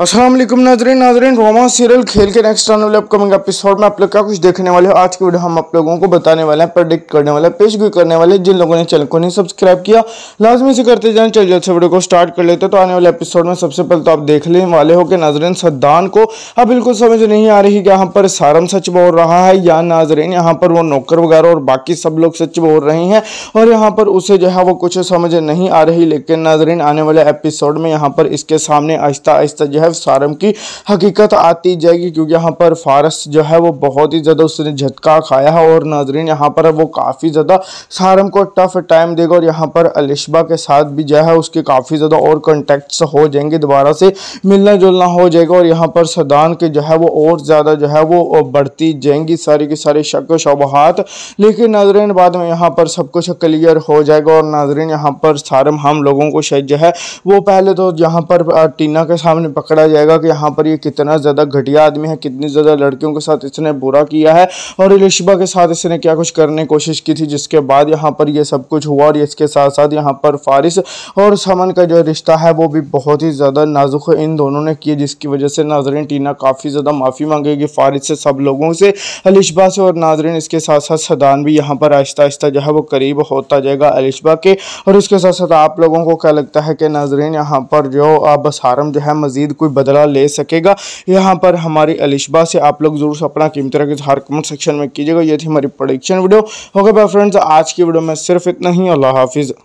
असलम नाजरीन नाजरीन रोमा सीरियल खेल के नेक्स्ट आने वाले अपकमिंग एपिसोड में आप लोग क्या कुछ देखने वाले हो आज की वीडियो हम आप लोगों को बताने वाले हैं प्रडिक्ट करने वाले पेश भी करने वाले जिन लोगों ने चैनल को नहीं सब्सक्राइब किया लाजमी से करते जाए चल जल्द से वीडियो को स्टार्ट कर लेते तो आने वाले एपिसोड में सबसे पहले तो आप देखने वाले हो कि नाजरीन सद्दान को अब बिल्कुल समझ नहीं आ रही कि यहाँ पर सारम सच बोल रहा है या नाजरीन यहाँ पर वो नौकर वगैरह और बाकी सब लोग सच बोल रहे हैं और यहाँ पर उसे जो है वो कुछ समझ नहीं आ रही लेकिन नाजरीन आने वाले एपिसोड में यहाँ पर इसके सामने आहिस्ता आहिस्ता है सारम की हकीकत आती जाएगी क्योंकि यहाँ पर फारस जो है वो बहुत ही ज़्यादा उसने झटका खाया है और नाजरीन यहाँ पर वो काफ़ी ज़्यादा सारम को टफ टाइम देगा और यहाँ पर अलिशबा के साथ भी जो है उसके काफ़ी ज़्यादा और कंटेक्ट्स हो जाएंगे दोबारा से मिलना जुलना हो जाएगा और यहाँ पर सदान के जो है वो और ज़्यादा जो है वो बढ़ती जाएंगी सारी के सारे शक शबहत लेकिन नाजरीन बाद में यहाँ पर सब कुछ क्लियर हो जाएगा और नाजरीन यहाँ पर सारम हम लोगों को शायद जो है वो पहले तो यहाँ पर टीना के सामने पकड़ पकड़ा जाएगा कि यहाँ पर ये कितना ज़्यादा घटिया आदमी है कितनी ज़्यादा लड़कियों के साथ इसने बुरा किया है और इलिशबा के साथ इसने क्या कुछ करने की कोशिश की थी जिसके बाद यहाँ पर ये सब कुछ हुआ और इसके साथ साथ यहाँ पर फारिस और समन का जो रिश्ता है वो भी बहुत ही ज़्यादा नाजुक इन दोनों ने किए जिसकी वजह से नाजरन टीना काफ़ी ज़्यादा माफ़ी मांगेगी फारिस से सब लोगों से अलिशबा से और नाजरन इसके साथ साथ सदान भी यहाँ पर आहिस्ता आहिस्ता जो है वो करीब होता जाएगा अलिशबा के और इसके साथ साथ आप लोगों को क्या लगता है कि नाजरन यहाँ पर जो अब सारम जो है मज़ीद कोई बदला ले सकेगा यहाँ पर हमारी अलिशबा से आप लोग जरूर अपना कीमती रखें हर कमेंट सेक्शन में कीजिएगा ये थी हमारी production video okay bye friends आज की वीडियो में सिर्फ इतना ही अल्लाह हाफिज़